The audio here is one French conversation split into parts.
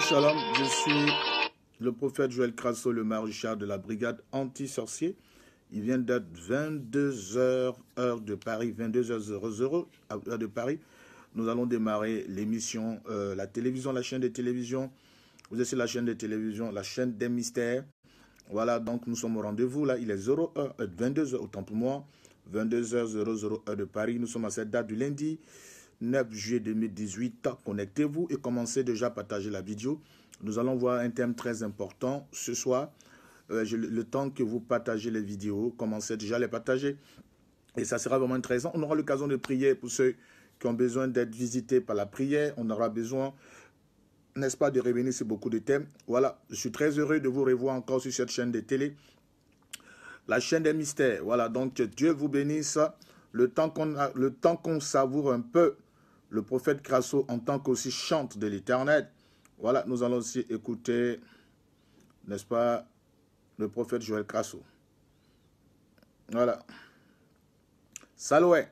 Shalom, je suis le prophète Joël Crasso, le maréchal de la brigade anti-sorcier. Il vient d'être 22h, heure de Paris, 22h00, heure de Paris. Nous allons démarrer l'émission, euh, la télévision, la chaîne de télévision. Vous êtes sur la chaîne de télévision, la chaîne des mystères. Voilà, donc nous sommes au rendez-vous. Là, il est 0 h 22h, autant pour moi, 22h00, heure de Paris. Nous sommes à cette date du lundi. 9 juillet 2018. Connectez-vous et commencez déjà à partager la vidéo. Nous allons voir un thème très important ce soir. Euh, le temps que vous partagez les vidéos, commencez déjà à les partager. Et ça sera vraiment intéressant. On aura l'occasion de prier pour ceux qui ont besoin d'être visités par la prière. On aura besoin, n'est-ce pas, de revenir sur beaucoup de thèmes. Voilà, je suis très heureux de vous revoir encore sur cette chaîne de télé. La chaîne des mystères. Voilà, donc Dieu vous bénisse. Le temps qu'on savoure un peu le prophète Crasso en tant qu'aussi chante de l'éternel. Voilà, nous allons aussi écouter, n'est-ce pas, le prophète Joël Crasso. Voilà. Saloué.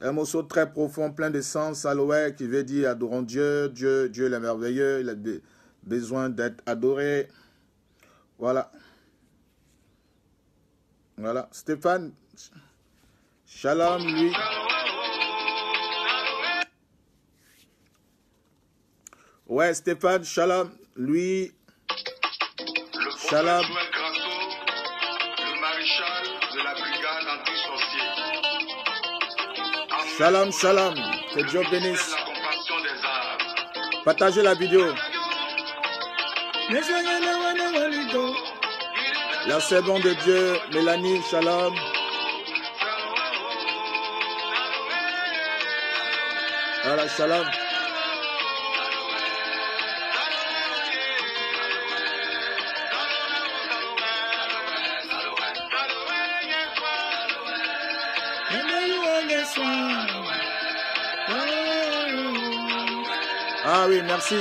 Un morceau très profond, plein de sens, Saloué, qui veut dire adorons Dieu, Dieu, Dieu est merveilleux, il a besoin d'être adoré. Voilà. Voilà. Stéphane, shalom, lui. Ouais, Stéphane, Shalom, lui. Le Shalom. le Shalom, shalom. Que Dieu bénisse. Partagez la vidéo. La servante de Dieu, Mélanie, shalom. Voilà, shalom. merci.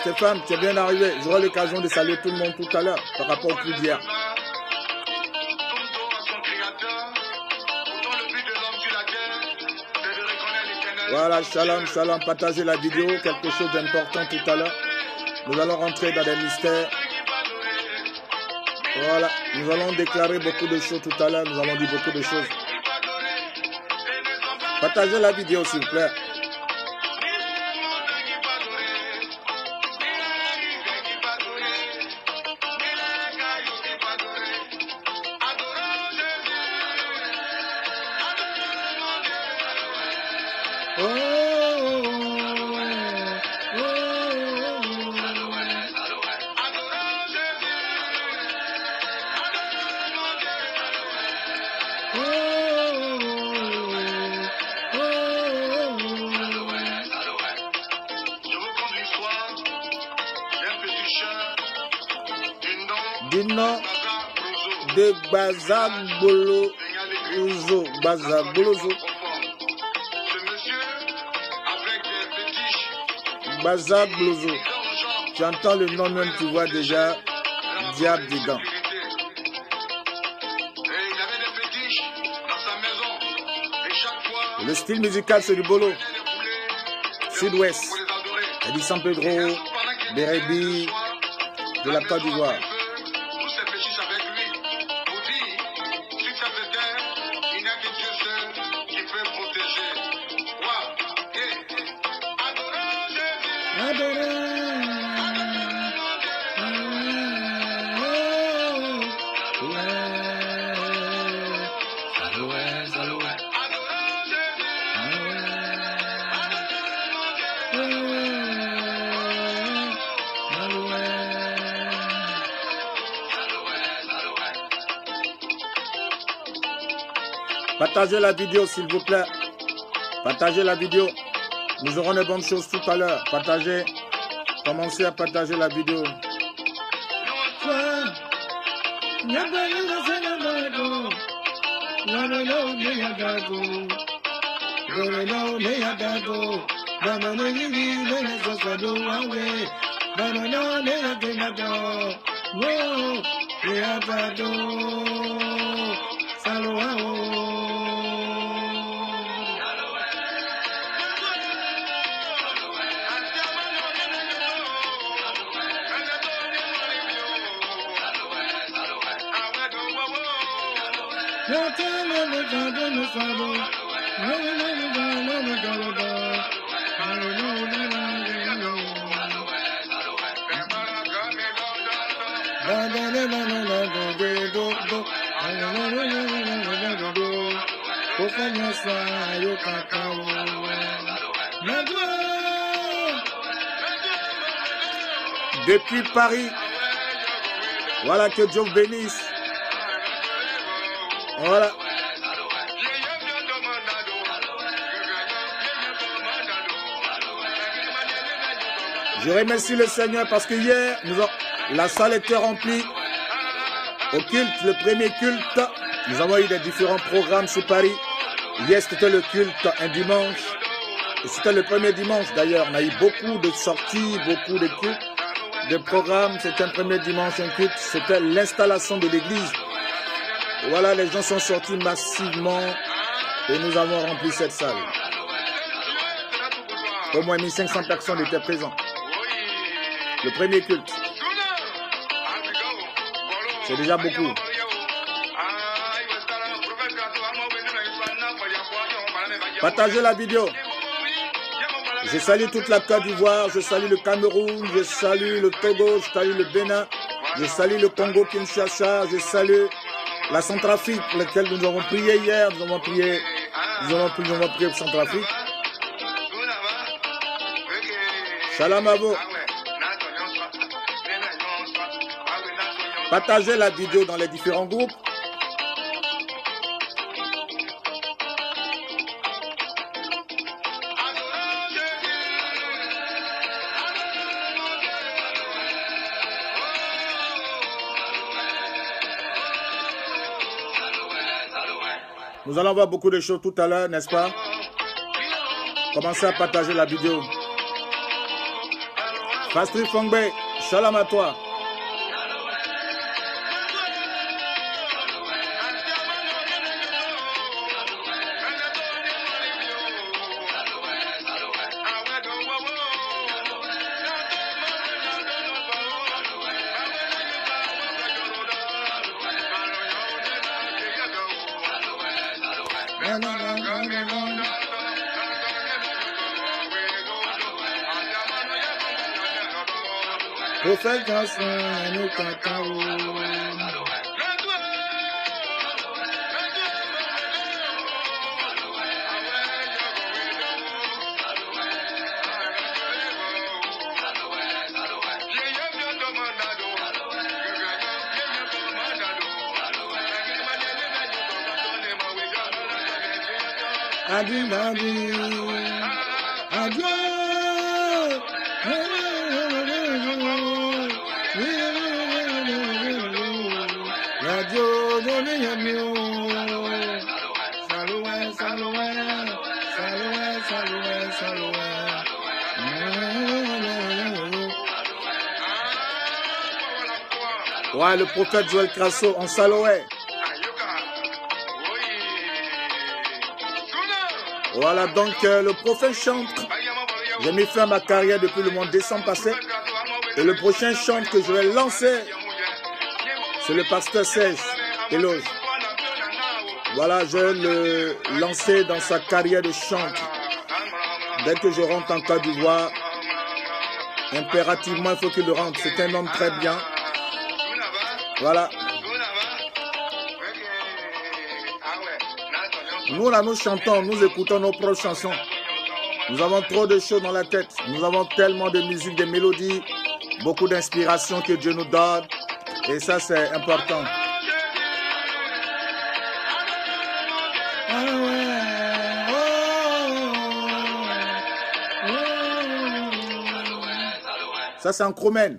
Stéphane, tu es bien arrivé. J'aurai l'occasion de saluer tout le monde tout à l'heure par rapport au plus d'hier. Voilà, shalom, shalom. Partagez la vidéo, quelque chose d'important tout à l'heure. Nous allons rentrer dans des mystères. Voilà, nous allons déclarer beaucoup de choses tout à l'heure. Nous allons dire beaucoup de choses. Partagez la vidéo, s'il vous plaît. Bazab Bolozo zo monsieur avec baza Bazab tu entends le nom même tu vois déjà diable fois Le style musical, c'est du bolo. Sud-Ouest. a du San Pedro, des rébis, de la Côte d'Ivoire. la vidéo, s'il vous plaît. Partagez la vidéo. Nous aurons des bonnes choses tout à l'heure. Partagez. Commencez à partager la vidéo. Depuis Paris, voilà que Dieu bénisse. Voilà. Je remercie le Seigneur parce que hier, la salle était remplie. Au culte, le premier culte, nous avons eu des différents programmes sous Paris. Hier, c'était le culte un dimanche. C'était le premier dimanche d'ailleurs. On a eu beaucoup de sorties, beaucoup de cultes, de programmes. C'était un premier dimanche, un culte. C'était l'installation de l'église. Voilà, les gens sont sortis massivement et nous avons rempli cette salle. Au moins 1500 personnes étaient présentes. Le premier culte. C'est déjà beaucoup. Partagez la vidéo. Je salue toute la Côte d'Ivoire, je salue le Cameroun, je salue le Togo, je salue le Bénin, je salue le Congo-Kinshasa, je salue la Centrafrique pour laquelle nous avons prié hier, nous avons prié, nous avons prié, nous Centrafrique. Salam à vous. Partagez la vidéo dans les différents groupes. Nous allons voir beaucoup de choses tout à l'heure, n'est-ce pas Commencez à partager la vidéo. Fastri Fongbe, shalom à toi. lọ́sàn àánú kankan o. Adúláwí, adúláwí. Ouais, le prophète Joël Crasso en Saloé. Voilà, donc euh, le prophète chante. J'ai mis fin à ma carrière depuis le mois de décembre passé. Et le prochain chant que je vais lancer, c'est le pasteur Serge Éloge Voilà, je vais le lancer dans sa carrière de chante. Dès que je rentre en Côte d'Ivoire, impérativement, il faut qu'il le rentre. C'est un homme très bien. Voilà. Nous, là, nous chantons, nous écoutons nos propres chansons. Nous avons trop de choses dans la tête. Nous avons tellement de musique, de mélodies, beaucoup d'inspiration que Dieu nous donne. Et ça, c'est important. Ça, c'est un chromène.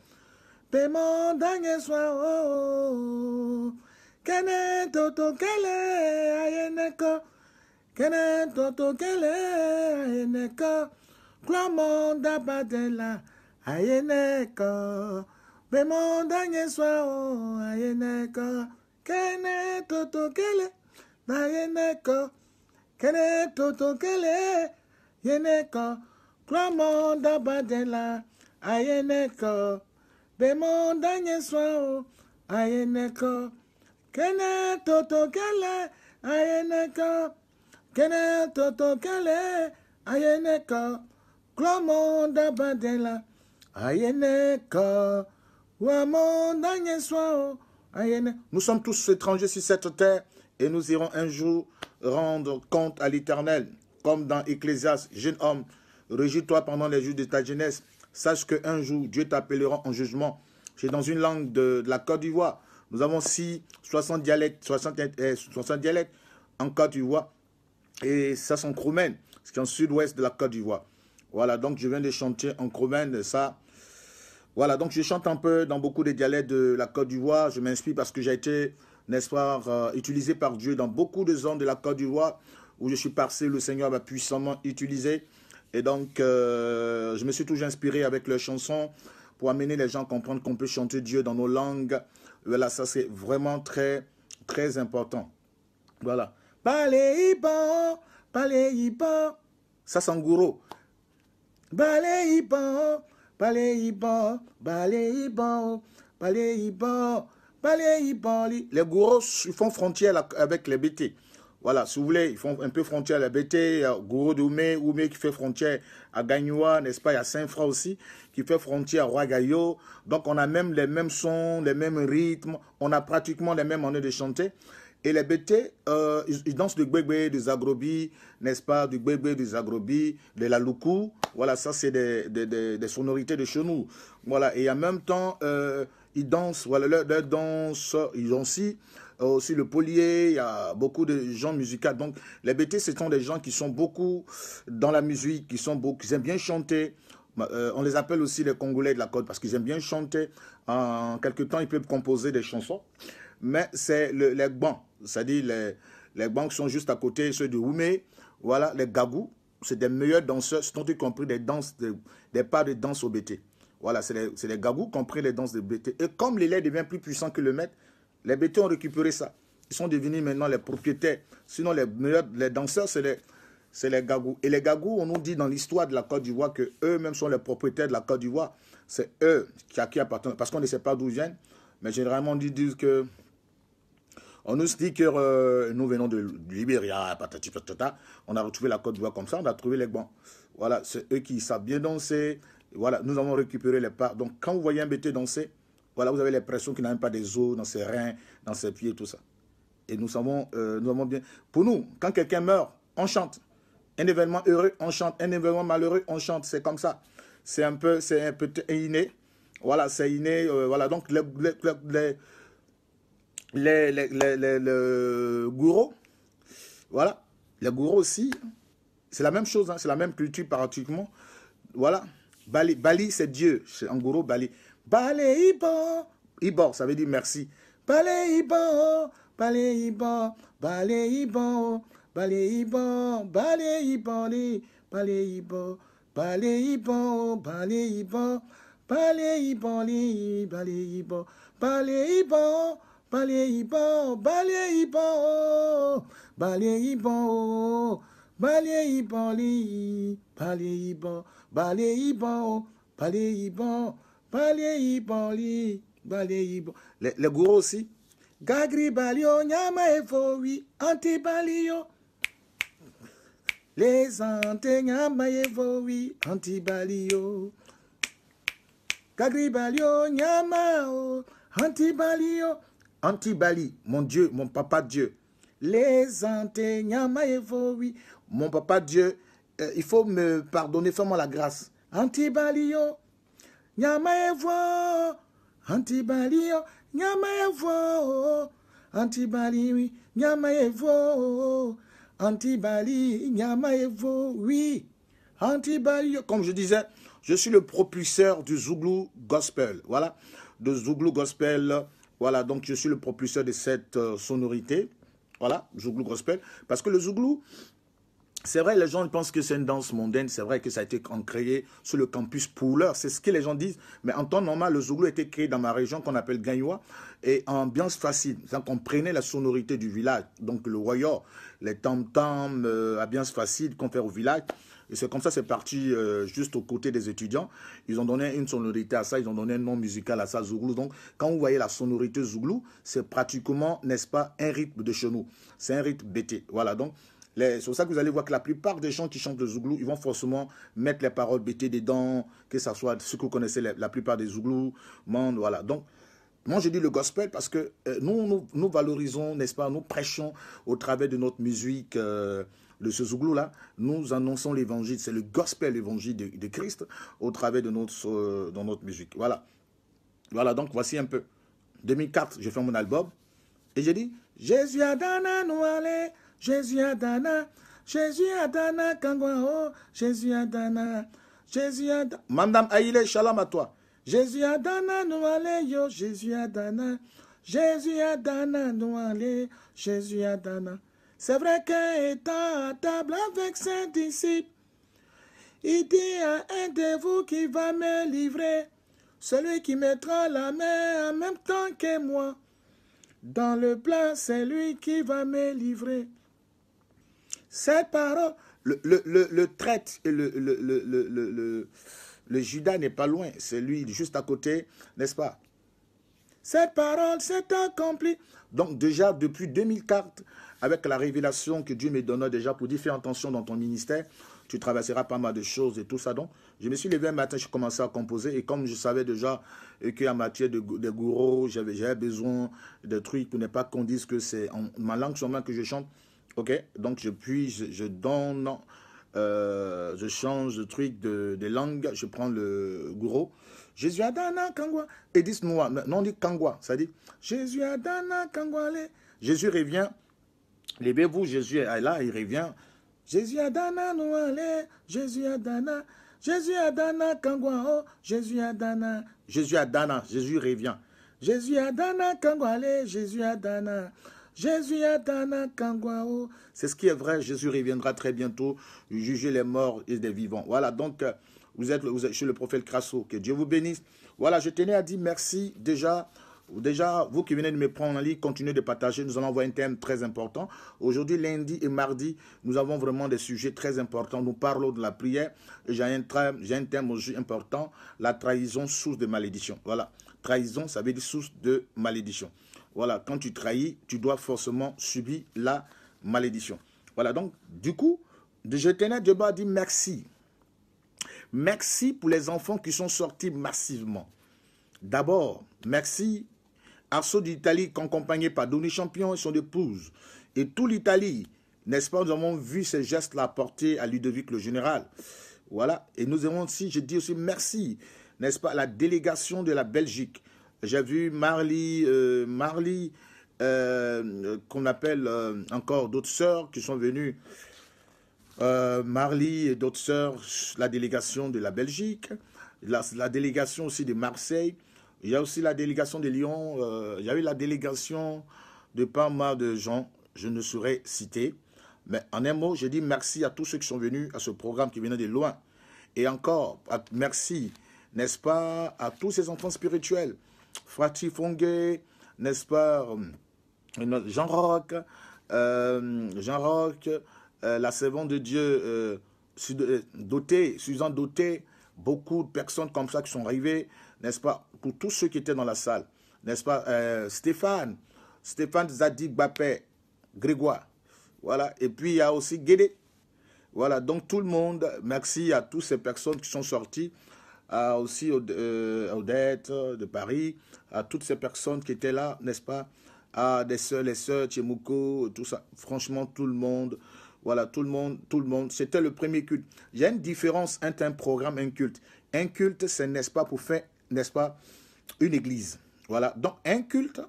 temontagne soit haut. Kene toto kele ayeneko, kene toto kele ayeneko, clamanda badela ayeneko, temontagne soit haut ayeneko, kene toto kele ayeneko, kene toto kele ayeneko, clamanda badela ayeneko. demandanye soin ayeneko kene toto kele ayeneko kene toto kele ayeneko clomonda badela ayeneko wamondanye soin nous sommes tous étrangers sur cette terre et nous irons un jour rendre compte à l'Éternel comme dans Ecclésias jeune homme régis-toi pendant les jours de ta jeunesse Sache qu'un jour, Dieu t'appellera en jugement. C'est dans une langue de, la Côte d'Ivoire. Nous avons 60 dialectes, 60, eh, dialectes en Côte d'Ivoire et ça c'est en ce qui est en sud-ouest de la Côte d'Ivoire. Voilà, donc je viens de chanter en croumène ça. Voilà, donc je chante un peu dans beaucoup de dialectes de la Côte d'Ivoire. Je m'inspire parce que j'ai été, n'est-ce pas, euh, utilisé par Dieu dans beaucoup de zones de la Côte d'Ivoire où je suis passé, le Seigneur m'a puissamment utilisé. Et donc, euh, je me suis toujours inspiré avec leurs chansons pour amener les gens à comprendre qu'on peut chanter Dieu dans nos langues. Voilà, ça c'est vraiment très, très important. Voilà. Ça c'est Balé gourou. Les gourous font frontière avec les BT. Voilà, si vous voulez, ils font un peu frontière à la BT, il y a Oumé qui fait frontière à Gagnoua, n'est-ce pas, il y a Saint-Fra aussi, qui fait frontière à Roagayo. Donc on a même les mêmes sons, les mêmes rythmes, on a pratiquement les mêmes manières de chanter. Et les BT, euh, ils, dansent du gbégbé, du zagrobi, n'est-ce pas, du gbégbé, du zagrobi, de la loukou. Voilà, ça c'est des, sonorités de chez Voilà, et en même temps, euh, ils dansent, voilà, leur, leur danse, ils ont aussi aussi euh, le polier, il y a beaucoup de gens musicaux. Donc, les BT, ce sont des gens qui sont beaucoup dans la musique, qui, sont aiment bien chanter. Euh, on les appelle aussi les Congolais de la Côte parce qu'ils aiment bien chanter. En quelque temps, ils peuvent composer des chansons. Mais c'est le, les gbans, c'est-à-dire les, les qui sont juste à côté, ceux de Oumé, voilà, les Gagou, c'est des meilleurs danseurs, sont y compris des danses, des pas de danse au BT. Voilà, c'est les, les Gagou compris les danses de BT. Et comme l'élève devient plus puissant que le maître, les bétés ont récupéré ça. Ils sont devenus maintenant les propriétaires. Sinon, les, meilleurs, les danseurs, c'est les, c'est les gagous. Et les gagous, on nous dit dans l'histoire de la Côte d'Ivoire que eux-mêmes sont les propriétaires de la Côte d'Ivoire. C'est eux qui, qui appartiennent. Parce qu'on ne sait pas d'où ils viennent. Mais généralement, on dit, que... On nous dit que euh, nous venons de Libéria, On a retrouvé la Côte d'Ivoire comme ça. On a trouvé les bancs Voilà, c'est eux qui savent bien danser. Voilà, nous avons récupéré les parts. Donc, quand vous voyez un bété danser, voilà, vous avez l'impression qu'il n'a même pas des os dans ses reins, dans ses pieds, tout ça. Et nous savons, euh, nous avons bien... Pour nous, quand quelqu'un meurt, on chante. Un événement heureux, on chante. Un événement malheureux, on chante. C'est comme ça. C'est un peu, c'est un peu inné. Voilà, c'est inné. Euh, voilà, donc les, les, les, les, gourous, voilà, les gourous aussi, c'est la même chose, hein. c'est la même culture pratiquement. Voilà, Bali, Bali c'est Dieu, c'est en gourou Bali. Balé ibo, ibo, ça veut dire merci. Balé ibo, Balé ibo, Balé ibo, Balé ibo, Balé Ibor, Balé ibo, Balé ibo, Balé ibo, Balé ibo, Balé Balé ibo, Balé ibo, Balé ibo, Balé ibo, bali, e bali, e les, gourous aussi. Gagri balio, nyama evowi, anti balio. Les ante nyama evowi, anti balio. Gagri balio, nyama o, anti balio. Anti bali, mon Dieu, mon papa Dieu. Les ante nyama evowi, mon papa Dieu. Euh, il faut me pardonner, fais la grâce. Anti balio. Nyamaevo antibalio antibali nyama antibali oui antibali comme je disais je suis le propulseur du Zouglou Gospel voilà de Zouglou Gospel voilà donc je suis le propulseur de cette euh, sonorité voilà Zouglou Gospel parce que le Zouglou c'est vrai, les gens pensent que c'est une danse mondaine, c'est vrai que ça a été créé sur le campus Pouleur, c'est ce que les gens disent, mais en temps normal, le Zouglou été créé dans ma région qu'on appelle gagnois et en ambiance facile, donc on prenait la sonorité du village, donc le royaume, les tam-tams, euh, ambiance facile qu'on fait au village, et c'est comme ça, c'est parti euh, juste aux côtés des étudiants. Ils ont donné une sonorité à ça, ils ont donné un nom musical à ça, Zouglou. Donc, quand vous voyez la sonorité Zouglou, c'est pratiquement, n'est-ce pas, un rythme de chenou C'est un rythme bété. Voilà, donc, c'est pour ça que vous allez voir que la plupart des gens qui chantent le zouglou, ils vont forcément mettre les paroles bêtées dedans, que ce soit ce que vous connaissez, la, plupart des Zouglou, monde, voilà. Donc, moi, je dis le gospel parce que euh, nous, nous, valorisons, n'est-ce pas, nous prêchons au travers de notre musique, euh, de ce zouglou-là, nous annonçons l'évangile, c'est le gospel, l'évangile de, Christ, au travers de notre, euh, dans notre musique. Voilà. Voilà, donc voici un peu. 2004, j'ai fait mon album et j'ai dit Jésus a donné nous aller Jésus Adana, Jésus Adana, Kangwao, Jésus Adana, Jésus Adana. Madame Aïle, shalom à toi. Jésus Adana, nous allons, Jésus Adana, Jésus Adana, nous allons, Jésus Adana. C'est vrai qu'étant à table avec ses disciples, il dit à un de vous qui va me livrer, celui qui mettra la main en même temps que moi. Dans le plat, c'est lui qui va me livrer. Cette parole, le, le, le, le traite, le, le, Judas n'est pas loin, c'est lui juste à côté, n'est-ce pas Cette parole s'est accomplie. Donc déjà depuis 2004, avec la révélation que Dieu me donna déjà pour différentes tensions attention dans ton ministère, tu traverseras pas mal de choses et tout ça. Donc je me suis levé un matin, je commençais à composer et comme je savais déjà qu'en matière de, de gourou, j'avais besoin de trucs pour ne pas qu'on dise que c'est ma langue seulement que je chante, Ok, donc je puis, je, donne, euh, je change de truc de, de, langue, je prends le gros. Jésus Adana Kangwa. Et disent moi non, on dit Kangwa, ça dit Jésus Adana Kangwa. Jésus revient, levez-vous, Jésus est là, il revient. Jésus Adana Noale, Jésus Adana, Jésus Adana Kangwa, oh. Jésus Adana, Jésus Adana, Jésus revient. Jésus Adana Kangwale, Jésus Adana. Jésus C'est ce qui est vrai. Jésus reviendra très bientôt juger les morts et les vivants. Voilà, donc euh, vous êtes, chez le prophète Crasso. Que Dieu vous bénisse. Voilà, je tenais à dire merci déjà. Déjà, vous qui venez de me prendre en ligne, continuez de partager. Nous allons avoir un thème très important. Aujourd'hui, lundi et mardi, nous avons vraiment des sujets très importants. Nous parlons de la prière. J'ai un, un thème aussi important, la trahison source de malédiction. Voilà, trahison, ça veut dire source de malédiction. Voilà, quand tu trahis, tu dois forcément subir la malédiction. Voilà, donc, du coup, je tenais Dieu à dire merci. Merci pour les enfants qui sont sortis massivement. D'abord, merci à ceux d'Italie accompagné par Donny Champion et son épouse. Et tout l'Italie, n'est-ce pas, nous avons vu ces gestes-là apportés à Ludovic le Général. Voilà, et nous avons aussi, je dis aussi merci, n'est-ce pas, à la délégation de la Belgique j'ai vu Marley, euh, euh qu'on appelle euh, encore d'autres sœurs qui sont venues. Euh, Marley et d'autres sœurs, la délégation de la Belgique, la, délégation aussi de Marseille. Il y a aussi la délégation de Lyon. il y a eu la délégation de pas mal de gens, Je ne saurais citer. Mais en un mot, je dis merci à tous ceux qui sont venus à ce programme qui venait de loin. Et encore, merci, n'est-ce pas, à tous ces enfants spirituels Frati Fongue, n'est-ce pas, euh, Jean roc euh, Jean roc euh, la servante de Dieu, euh, dotée, Suzanne Doté, beaucoup de personnes comme ça qui sont arrivées, n'est-ce pas, pour tous ceux qui étaient dans la salle, n'est-ce pas, Stéphane, Stéphane Zadig Bapé, Grégoire, voilà, et puis il y a aussi Guédé, voilà, donc tout le monde, merci à toutes ces personnes qui sont sorties, à aussi Odette euh, de Paris, à toutes ces personnes qui étaient là, n'est-ce pas À des sœurs, les sœurs Tchemouko, tout ça. Franchement, tout le monde. Voilà, tout le monde, tout le monde. C'était le premier culte. Il y a une différence entre un programme et un culte. Un culte, c'est, n'est-ce pas, pour faire, n'est-ce pas, une église. Voilà. Donc, un culte,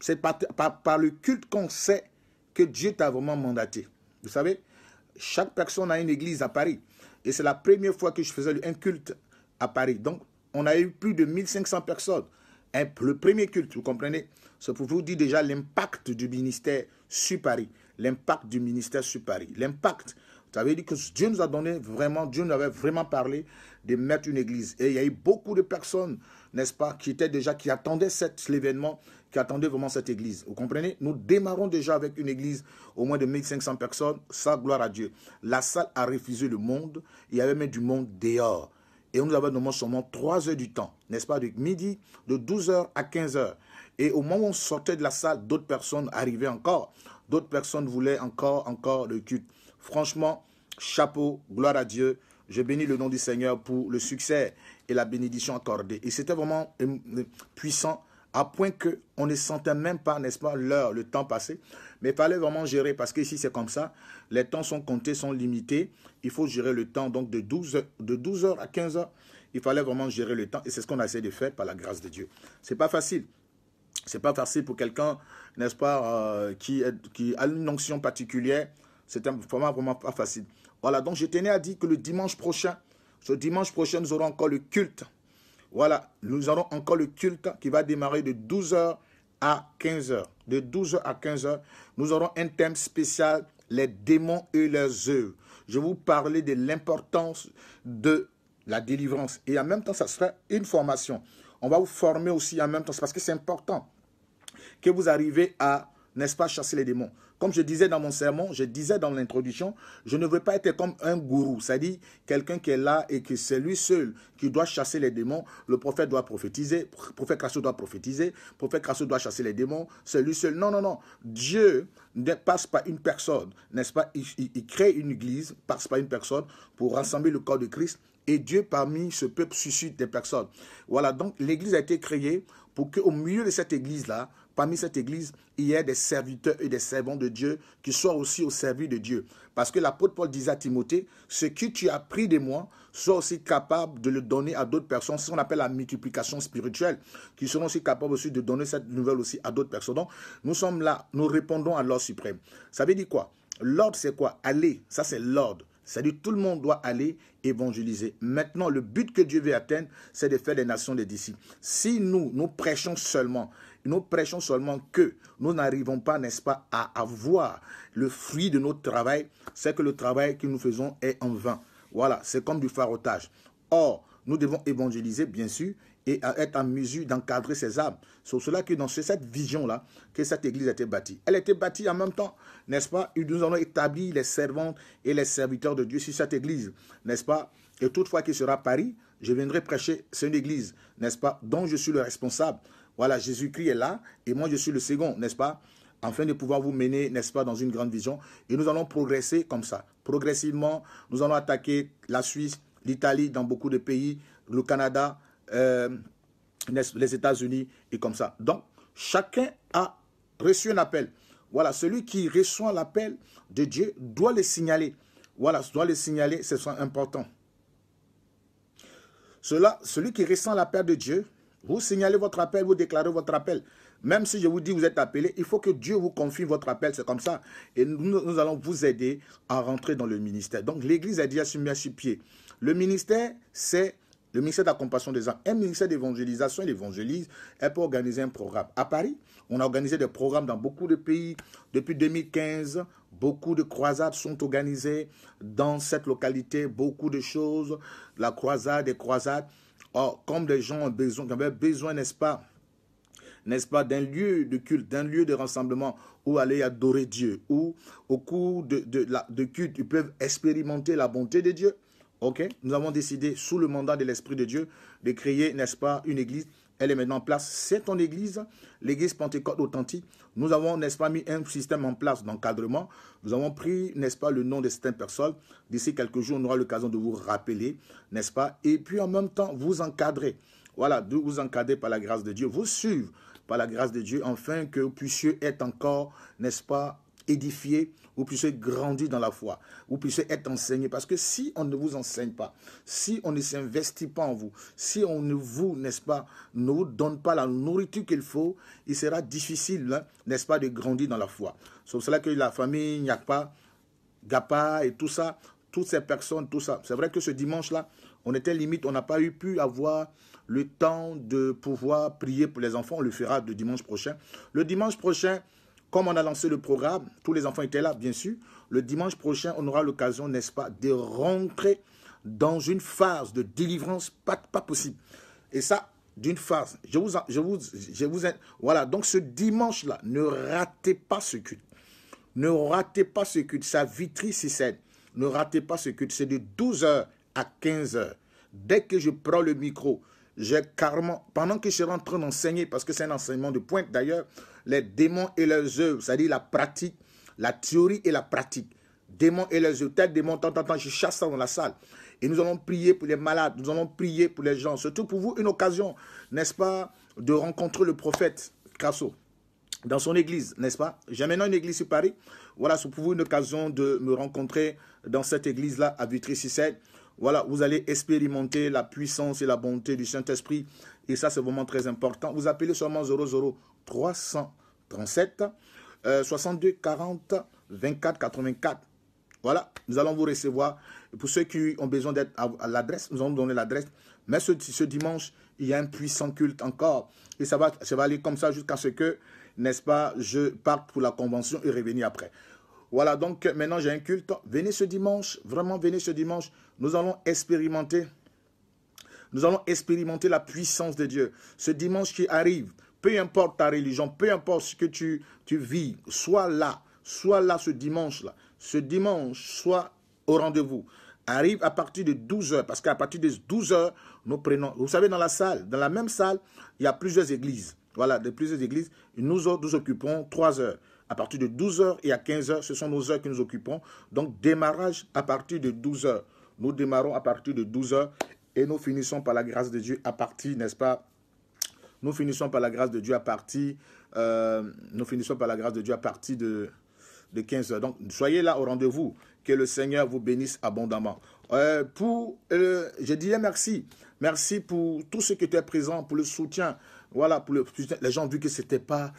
c'est par, par, le culte qu'on sait que Dieu t'a vraiment mandaté. Vous savez, chaque personne a une église à Paris. Et c'est la première fois que je faisais un culte à Paris. Donc, on a eu plus de 1500 personnes. Le premier culte, vous comprenez C'est pour vous dire déjà l'impact du ministère sur Paris. L'impact du ministère sur Paris. L'impact. Vous avez dit que Dieu nous a donné vraiment, Dieu nous avait vraiment parlé de mettre une église. Et il y a eu beaucoup de personnes, n'est-ce pas, qui étaient déjà, qui attendaient cet événement, qui attendait vraiment cette église. Vous comprenez Nous démarrons déjà avec une église au moins de 1500 personnes. Ça, gloire à Dieu. La salle a refusé le monde. Il y avait même du monde dehors. Et on nous avait demandé seulement 3 heures du temps, n'est-ce pas, de midi, de 12h à 15h. Et au moment où on sortait de la salle, d'autres personnes arrivaient encore. D'autres personnes voulaient encore, encore le culte. Franchement, chapeau, gloire à Dieu. Je bénis le nom du Seigneur pour le succès et la bénédiction accordée. Et c'était vraiment euh, puissant à point qu'on ne sentait même pas, n'est-ce pas, l'heure, le temps passé. Mais il fallait vraiment gérer, parce qu'ici c'est comme ça, les temps sont comptés, sont limités, il faut gérer le temps. Donc de 12h de 12 à 15h, il fallait vraiment gérer le temps, et c'est ce qu'on a essayé de faire par la grâce de Dieu. Ce n'est pas facile. Ce n'est pas facile pour quelqu'un, n'est-ce pas, euh, qui, a une onction particulière. C'est vraiment, vraiment pas facile. Voilà, donc je tenais à dire que le dimanche prochain, ce dimanche prochain, nous aurons encore le culte voilà, nous aurons encore le culte qui va démarrer de 12h à 15h. De 12h à 15h, nous aurons un thème spécial, les démons et leurs œuvres. Je vais vous parler de l'importance de la délivrance. Et en même temps, ça sera une formation. On va vous former aussi en même temps, parce que c'est important que vous arrivez à, n'est-ce pas, chasser les démons. Comme je disais dans mon sermon, je disais dans l'introduction, je ne veux pas être comme un gourou, c'est-à-dire quelqu'un qui est là et que c'est lui seul qui doit chasser les démons. Le prophète doit prophétiser, le prophète Crasso doit prophétiser, le prophète Crasso doit chasser les démons, c'est lui seul. Non, non, non. Dieu ne passe par une personne, n'est-ce pas il, crée une église, passe par une personne pour rassembler le corps de Christ. Et Dieu parmi ce peuple suscite des personnes. Voilà, donc l'église a été créée pour qu'au milieu de cette église-là, parmi cette Église, il y a des serviteurs et des servants de Dieu qui soient aussi au service de Dieu. Parce que l'apôtre Paul disait à Timothée, ce que tu as pris de moi, sois aussi capable de le donner à d'autres personnes, ce qu'on appelle la multiplication spirituelle, qui seront aussi capables aussi de donner cette nouvelle aussi à d'autres personnes. Donc, nous sommes là, nous répondons à l'ordre suprême. Ça veut dire quoi L'ordre, c'est quoi Aller, ça c'est l'ordre. C'est-à-dire tout le monde doit aller évangéliser. Maintenant, le but que Dieu veut atteindre, c'est de faire des nations des disciples. Si nous, nous prêchons seulement nous prêchons seulement que nous n'arrivons pas, n'est-ce pas, à avoir le fruit de notre travail. C'est que le travail que nous faisons est en vain. Voilà, c'est comme du farotage. Or, nous devons évangéliser, bien sûr, et être en mesure d'encadrer ces âmes. C'est cela que dans cette vision-là, que cette église a été bâtie. Elle a été bâtie en même temps, n'est-ce pas Nous avons établi les servantes et les serviteurs de Dieu sur cette église, n'est-ce pas Et toutefois qu'il sera à Paris, je viendrai prêcher. sur une église, n'est-ce pas Dont je suis le responsable, voilà, Jésus-Christ est là et moi je suis le second, n'est-ce pas Afin de pouvoir vous mener, n'est-ce pas, dans une grande vision. Et nous allons progresser comme ça. Progressivement, nous allons attaquer la Suisse, l'Italie, dans beaucoup de pays, le Canada, euh, les États-Unis et comme ça. Donc, chacun a reçu un appel. Voilà, celui qui reçoit l'appel de Dieu doit le signaler. Voilà, doit le signaler, c'est important. Cela, celui qui ressent l'appel de Dieu vous signalez votre appel, vous déclarez votre appel. Même si je vous dis vous êtes appelé, il faut que Dieu vous confie votre appel, c'est comme ça. Et nous, allons vous aider à rentrer dans le ministère. Donc l'Église a déjà mis à sur pied. Le ministère, c'est le ministère de la compassion des gens. Un ministère d'évangélisation, Il évangélise, elle peut organiser un programme. À Paris, on a organisé des programmes dans beaucoup de pays. Depuis 2015, beaucoup de croisades sont organisées dans cette localité, beaucoup de choses, la croisade, des croisades. Or, comme les gens ont besoin, avaient besoin, n'est-ce pas, n'est-ce pas, d'un lieu de culte, d'un lieu de rassemblement où aller adorer Dieu, où au cours de, de, de culte, ils peuvent expérimenter la bonté de Dieu. Ok, nous avons décidé, sous le mandat de l'Esprit de Dieu, de créer, n'est-ce pas, une église elle est maintenant en place. C'est ton église, l'église Pentecôte authentique. Nous avons, n'est-ce pas, mis un système en place d'encadrement. Nous avons pris, n'est-ce pas, le nom de certaines personnes. D'ici quelques jours, on aura l'occasion de vous rappeler, n'est-ce pas Et puis en même temps, vous encadrer. Voilà, de vous encadrer par la grâce de Dieu. Vous suivre par la grâce de Dieu, afin que vous puissiez être encore, n'est-ce pas, édifiés vous puissiez grandir dans la foi, vous puissiez être enseigné. Parce que si on ne vous enseigne pas, si on ne s'investit pas en vous, si on ne vous, n'est-ce pas, nous donne pas la nourriture qu'il faut, il sera difficile, hein, n'est-ce pas, de grandir dans la foi. C'est cela que la famille pas, Gapa et tout ça, toutes ces personnes, tout ça. C'est vrai que ce dimanche-là, on était limite, on n'a pas eu pu avoir le temps de pouvoir prier pour les enfants. On le fera le dimanche prochain. Le dimanche prochain, comme on a lancé le programme, tous les enfants étaient là, bien sûr. Le dimanche prochain, on aura l'occasion, n'est-ce pas, de rentrer dans une phase de délivrance pas, possible. Et ça, d'une phase. Je vous, je vous, je vous, voilà. Donc ce dimanche-là, ne ratez pas ce culte. Ne ratez pas ce culte. Sa vitrice, c'est Ne ratez pas ce culte. C'est de 12h à 15h. Dès que je prends le micro, j'ai carrément, pendant que je suis en train d'enseigner, parce que c'est un enseignement de pointe d'ailleurs, les démons et leurs œuvres, c'est-à-dire la pratique, la théorie et la pratique. Démons et leurs œuvres. Tel démon, tant, tant, tant, je chasse ça dans la salle. Et nous allons prier pour les malades, nous allons prier pour les gens. Surtout pour vous, une occasion, n'est-ce pas, de rencontrer le prophète Casso dans son église, n'est-ce pas J'ai maintenant une église sur Paris. Voilà, c'est pour vous une occasion de me rencontrer dans cette église-là à vitry seine Voilà, vous allez expérimenter la puissance et la bonté du Saint-Esprit. Et ça, c'est vraiment très important. Vous appelez seulement 00 337 62 40 24 84. Voilà, nous allons vous recevoir. Pour ceux qui ont besoin d'être à, l'adresse, nous allons vous donner l'adresse. Mais ce, ce, dimanche, il y a un puissant culte encore. Et ça va, ça va aller comme ça jusqu'à ce que, n'est-ce pas, je parte pour la convention et revenir après. Voilà, donc maintenant j'ai un culte. Venez ce dimanche, vraiment venez ce dimanche. Nous allons expérimenter. Nous allons expérimenter la puissance de Dieu. Ce dimanche qui arrive, peu importe ta religion, peu importe ce que tu, vis, sois là, sois là ce dimanche-là. Ce dimanche, sois au rendez-vous. Arrive à partir de 12h, parce qu'à partir de 12h, nous prenons... Vous savez, dans la salle, dans la même salle, il y a plusieurs églises. Voilà, de plusieurs églises. Nous nous occupons 3 heures. À partir de 12h et à 15h, ce sont nos heures que nous occupons. Donc, démarrage à partir de 12h. Nous démarrons à partir de 12h et nous finissons par la grâce de Dieu à partir, n'est-ce pas, nous finissons par la grâce de Dieu à partir, euh, nous finissons par la grâce de Dieu à partir de, de 15 heures. Donc, soyez là au rendez-vous. Que le Seigneur vous bénisse abondamment. Euh, pour, euh, je disais merci. Merci pour tous ceux qui étaient présents pour le soutien. Voilà, pour le, les gens ont vu que c'était pas,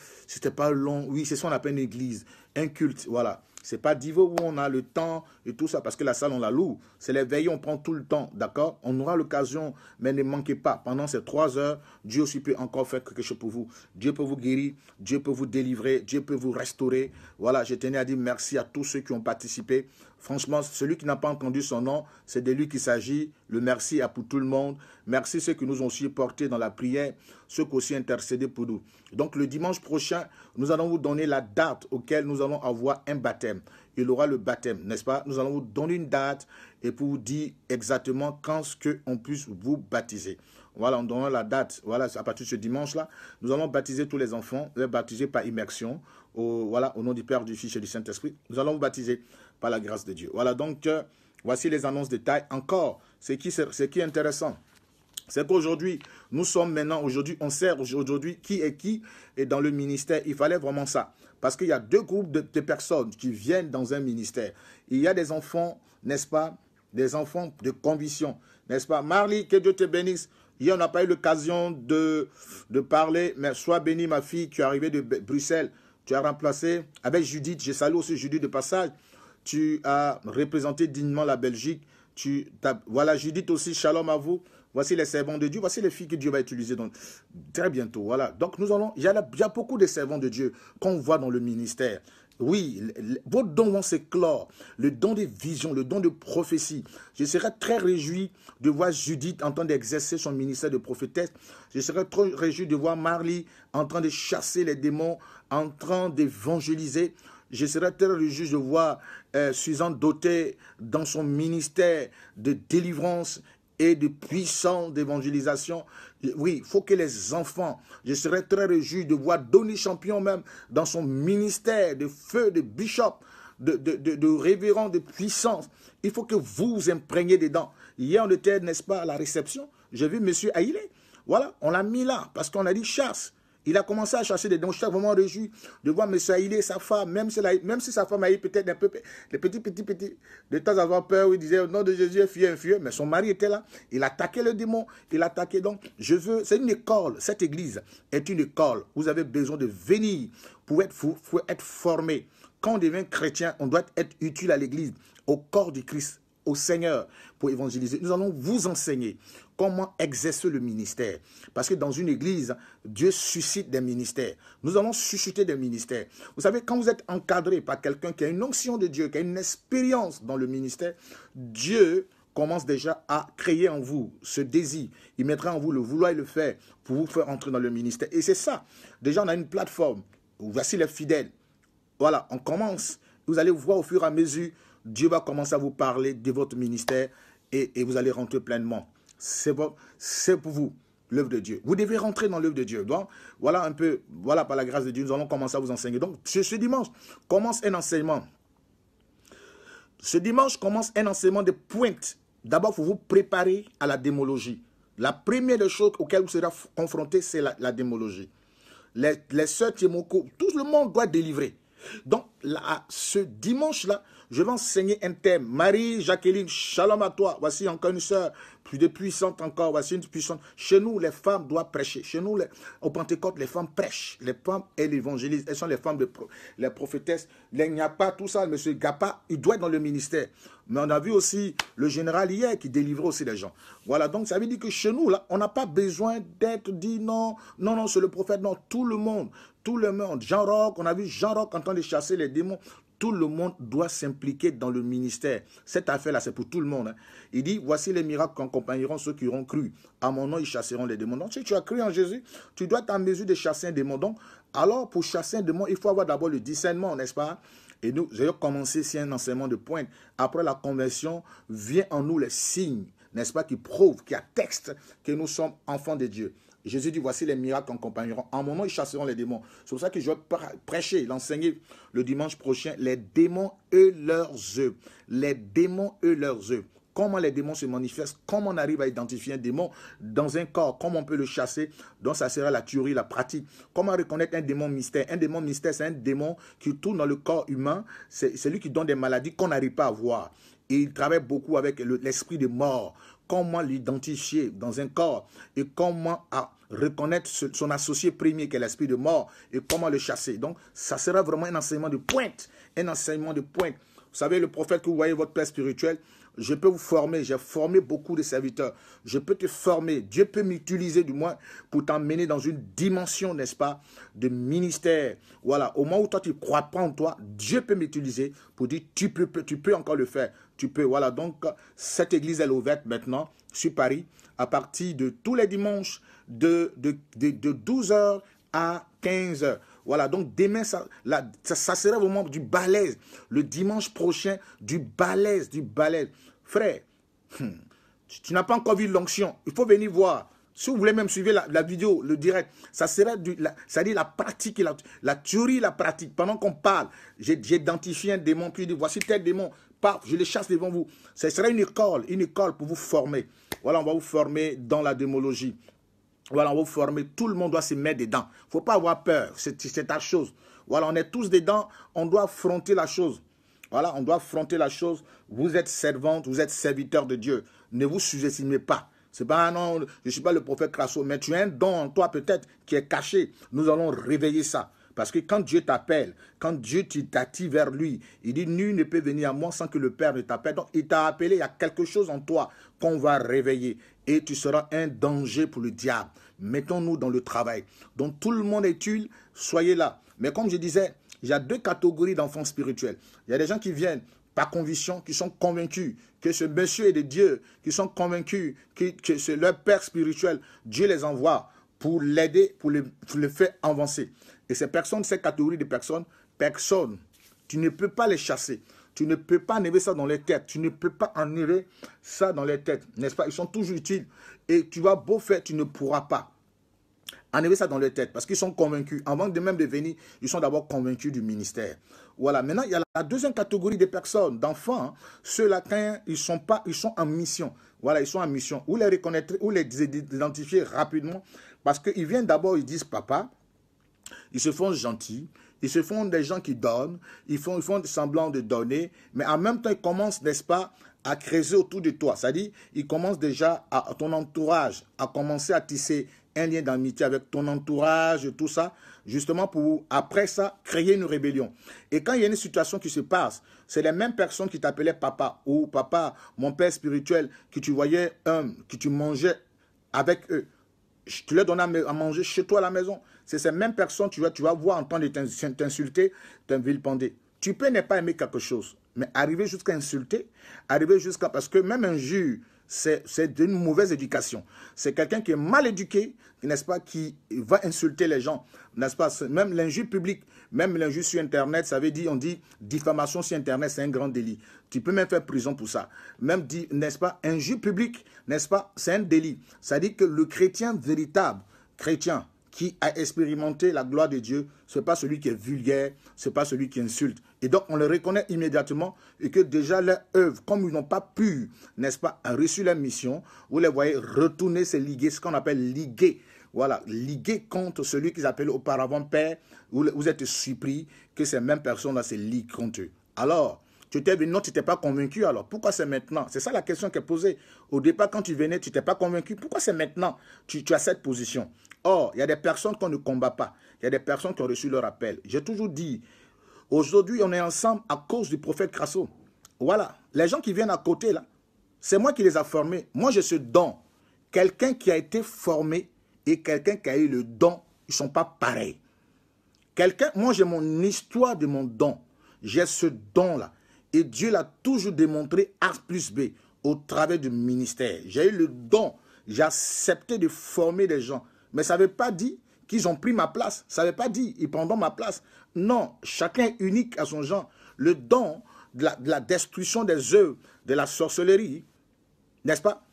pas long. Oui, c'est ce qu'on appelle une église, un culte. Voilà. C'est pas Divo où on a le temps et tout ça, parce que la salle, on la loue. C'est l'éveil, on prend tout le temps, d'accord On aura l'occasion, mais ne manquez pas. Pendant ces trois heures, Dieu aussi peut encore faire quelque chose pour vous. Dieu peut vous guérir, Dieu peut vous délivrer, Dieu peut vous restaurer. Voilà, je tenais à dire merci à tous ceux qui ont participé. Franchement, celui qui n'a pas entendu son nom, c'est de lui qu'il s'agit. Le merci à pour tout le monde. Merci ceux qui nous ont supportés dans la prière, ceux qui ont aussi intercédé pour nous. Donc le dimanche prochain, nous allons vous donner la date auquel nous allons avoir un baptême. Il aura le baptême, n'est-ce pas Nous allons vous donner une date et pour vous dire exactement quand ce qu'on on puisse vous baptiser. Voilà, on donnant la date. Voilà, à partir de ce dimanche-là, nous allons baptiser tous les enfants, les baptiser par immersion. voilà, au nom du Père, du Fils et du Saint-Esprit. Nous allons vous baptiser la grâce de Dieu. Voilà donc, euh, voici les annonces de taille. Encore, ce qui, ce qui est intéressant, c'est qu'aujourd'hui, nous sommes maintenant, aujourd'hui, on sert aujourd'hui qui est qui, est dans le ministère, il fallait vraiment ça. Parce qu'il y a deux groupes de, personnes qui viennent dans un ministère. Il y a des enfants, n'est-ce pas, des enfants de conviction, n'est-ce pas. Marley, que Dieu te bénisse. Hier, on n'a pas eu l'occasion de, de parler, mais sois bénie ma fille, tu es arrivée de Bruxelles, tu as remplacé avec Judith, j'ai salué aussi Judith de passage, tu as représenté dignement la Belgique. Tu, voilà, Judith aussi, shalom à vous. Voici les servants de Dieu, voici les filles que Dieu va utiliser très bientôt. Voilà. Donc nous allons, il y, a, beaucoup de servants de Dieu qu'on voit dans le ministère. Oui, vos dons vont s'éclore. Le don des visions, le don de prophétie. Je serais très réjoui de voir Judith en train d'exercer son ministère de prophétesse. Je serais trop réjoui de voir Marley en train de chasser les démons, en train d'évangéliser. Je serais très réjoui de voir euh, Suzanne dotée dans son ministère de délivrance et de puissance d'évangélisation. Oui, il faut que les enfants, je serais très réjoui de voir Donny Champion même dans son ministère de feu, de bishop, de, de, de, de révérend, de puissance. Il faut que vous vous imprégniez dedans. Hier, on était, n'est-ce pas, à la réception. J'ai vu M. Aïlé. Voilà, on l'a mis là parce qu'on a dit chasse. Il a commencé à chasser des dons. suis vraiment réjoui de voir M. Messaïlé, sa femme, même si, même si sa femme a eu peut-être un peu, des petits, petits, petits, de temps à avoir peur, où il disait, au oh, nom de Jésus, fuyez, fuyez, mais son mari était là. Il attaquait le démon, il attaquait donc, je veux, c'est une école, cette église est une école. Vous avez besoin de venir pour être, pour être formé. Quand on devient chrétien, on doit être utile à l'église, au corps du Christ, au Seigneur, pour évangéliser. Nous allons vous enseigner comment exercer le ministère. Parce que dans une église, Dieu suscite des ministères. Nous allons susciter des ministères. Vous savez, quand vous êtes encadré par quelqu'un qui a une onction de Dieu, qui a une expérience dans le ministère, Dieu commence déjà à créer en vous ce désir. Il mettra en vous le vouloir et le faire pour vous faire entrer dans le ministère. Et c'est ça. Déjà, on a une plateforme. Voici les fidèles. Voilà, on commence. Vous allez voir au fur et à mesure, Dieu va commencer à vous parler de votre ministère et vous allez rentrer pleinement c'est pour vous l'œuvre de Dieu. Vous devez rentrer dans l'œuvre de Dieu. Donc, voilà un peu, voilà par la grâce de Dieu, nous allons commencer à vous enseigner. Donc, ce, dimanche commence un enseignement. Ce dimanche commence un enseignement de pointe. D'abord, faut vous préparer à la démologie. La première des choses auxquelles vous serez confronté, c'est la, démologie. Les, les sœurs Timoko, tout le monde doit délivrer. Donc, ce dimanche-là, je vais enseigner un thème. Marie, Jacqueline, shalom à toi. Voici encore une soeur. plus de puissante encore. Voici une puissante. Chez nous, les femmes doivent prêcher. Chez nous, les, au Pentecôte, les femmes prêchent. Les femmes, elles évangélisent. Elles sont les femmes, de, les prophétesses. Les pas tout ça, monsieur Gapa, il doit être dans le ministère. Mais on a vu aussi le général hier qui délivrait aussi les gens. Voilà, donc ça veut dire que chez nous, on n'a pas besoin d'être dit non, non, non, c'est le prophète, non, tout le monde, tout le monde. Jean Roc, on a vu Jean Roc en train de chasser les démons tout le monde doit s'impliquer dans le ministère. Cette affaire-là, c'est pour tout le monde. Hein. Il dit, voici les miracles qu'accompagneront ceux qui auront cru. À mon nom, ils chasseront les démons. Donc, si tu as cru en Jésus, tu dois être en mesure de chasser un démon. alors, pour chasser un démon, il faut avoir d'abord le discernement, n'est-ce pas Et nous, j'ai commencé, ici un enseignement de pointe. Après la conversion, vient en nous les signes, n'est-ce pas, qui prouvent, qui attestent que nous sommes enfants de Dieu. Jésus dit, voici les miracles qu'accompagneront. En un moment, ils chasseront les démons. C'est pour ça que je vais prêcher, l'enseigner le dimanche prochain. Les démons, eux, leurs œufs. Les démons, eux, leurs œufs. Comment les démons se manifestent, comment on arrive à identifier un démon dans un corps, comment on peut le chasser, donc ça sera la théorie, la pratique. Comment reconnaître un démon mystère Un démon mystère, c'est un démon qui tourne dans le corps humain, c'est lui qui donne des maladies qu'on n'arrive pas à voir. Et il travaille beaucoup avec l'esprit de mort comment l'identifier dans un corps et comment reconnaître son associé premier qui est l'esprit de mort et comment le chasser. Donc, ça sera vraiment un enseignement de pointe, un enseignement de pointe vous savez, le prophète que vous voyez, votre père spirituel, je peux vous former, j'ai formé beaucoup de serviteurs. Je peux te former, Dieu peut m'utiliser du moins pour t'emmener dans une dimension, n'est-ce pas, de ministère. Voilà, au moment où toi tu ne crois pas en toi, Dieu peut m'utiliser pour dire tu peux, tu peux encore le faire. Tu peux, voilà. Donc, cette église, elle est ouverte maintenant sur Paris à partir de tous les dimanches de, de 12h à 15h. Voilà, donc demain, ça, ça, sera vraiment du balèze. Le dimanche prochain, du balèze, du balèze. Frère, hmm, tu, n'as pas encore vu l'onction. Il faut venir voir. Si vous voulez même suivre la, vidéo, le direct, ça sera du, la, ça dit la pratique, la, la théorie, la pratique. Pendant qu'on parle, j'identifie un démon, puis dit voici tel démon, paf, je le chasse devant vous. Ce sera une école, une école pour vous former. Voilà, on va vous former dans la démologie. Voilà, on va former, tout le monde doit se mettre dedans. Il ne faut pas avoir peur, c'est ta chose. Voilà, on est tous dedans, on doit affronter la chose. Voilà, on doit affronter la chose. Vous êtes servante, vous êtes serviteur de Dieu. Ne vous sous-estimez pas. C'est pas, ah non, je ne suis pas le prophète Crasso, mais tu as un don en toi peut-être qui est caché. Nous allons réveiller ça. Parce que quand Dieu t'appelle, quand Dieu t'attire vers lui, il dit nul ne peut venir à moi sans que le Père ne t'appelle. Donc il t'a appelé, il y a quelque chose en toi qu'on va réveiller. Et tu seras un danger pour le diable mettons-nous dans le travail. Donc tout le monde est utile, soyez là. Mais comme je disais, il y a deux catégories d'enfants spirituels. Il y a des gens qui viennent par conviction, qui sont convaincus que ce monsieur est de Dieu, qui sont convaincus que, c'est leur père spirituel. Dieu les envoie pour l'aider, pour, le, faire avancer. Et ces personnes, ces catégories de personnes, personne, tu ne peux pas les chasser. Tu ne peux pas enlever ça dans les têtes. Tu ne peux pas enlever ça dans les têtes. N'est-ce pas Ils sont toujours utiles. Et tu vas beau faire, tu ne pourras pas. Enlevez ça dans leur tête parce qu'ils sont convaincus. Avant de même de venir, ils sont d'abord convaincus du ministère. Voilà. Maintenant, il y a la deuxième catégorie de personnes, d'enfants. Ceux-là, quand ils sont pas, ils sont en mission. Voilà, ils sont en mission. Ou les reconnaître, ou les identifier rapidement parce qu'ils viennent d'abord, ils disent papa. Ils se font gentils. Ils se font des gens qui donnent. Ils font, ils font semblant de donner. Mais en même temps, ils commencent, n'est-ce pas, à créer autour de toi. C'est-à-dire, ils commencent déjà à, ton entourage, à commencer à tisser un lien d'amitié avec ton entourage, et tout ça, justement pour, après ça, créer une rébellion. Et quand il y a une situation qui se passe, c'est les mêmes personnes qui t'appelaient papa ou papa, mon père spirituel, que tu voyais, un, que tu mangeais avec eux. Tu te les à manger chez toi à la maison. C'est ces mêmes personnes, tu vas, tu vas voir, entendre t'insulter, pendé Tu peux ne pas aimer quelque chose, mais arriver jusqu'à insulter, arriver jusqu'à... Parce que même un jus, c'est d'une mauvaise éducation. C'est quelqu'un qui est mal éduqué, n'est-ce pas, qui va insulter les gens, n'est-ce pas Même l'injure publique, même l'injure sur Internet, ça veut dire, on dit, diffamation sur Internet, c'est un grand délit. Tu peux même faire prison pour ça. Même, dit, n'est-ce pas, injure publique, n'est-ce pas, c'est un délit. Ça dit que le chrétien véritable, chrétien, qui a expérimenté la gloire de Dieu, ce n'est pas celui qui est vulgaire, ce n'est pas celui qui insulte. Et donc, on le reconnaît immédiatement et que déjà leur œuvre, comme ils n'ont pas pu, n'est-ce pas, reçu leur mission, vous les voyez retourner, se liguer, ce qu'on appelle liguer. Voilà, liguer contre celui qu'ils appellent auparavant Père. Vous êtes surpris que ces mêmes personnes-là se liguent contre eux. Alors, tu t'es venu, non, tu t'es pas convaincu alors. Pourquoi c'est maintenant C'est ça la question qui est posée. Au départ, quand tu venais, tu t'es pas convaincu. Pourquoi c'est maintenant tu, tu as cette position Or, il y a des personnes qu'on ne combat pas. Il y a des personnes qui ont reçu leur appel. J'ai toujours dit, aujourd'hui, on est ensemble à cause du prophète Crasso. Voilà. Les gens qui viennent à côté, là, c'est moi qui les ai formés. Moi, j'ai ce don. Quelqu'un qui a été formé et quelqu'un qui a eu le don, ils ne sont pas pareils. Quelqu'un, moi, j'ai mon histoire de mon don. J'ai ce don-là. Et Dieu l'a toujours démontré A plus B au travers du ministère. J'ai eu le don, j'ai accepté de former des gens. Mais ça ne veut pas dire qu'ils ont pris ma place. Ça ne veut pas dire qu'ils prendront ma place. Non, chacun est unique à son genre. Le don de la, destruction des œuvres, de la sorcellerie, n'est-ce pas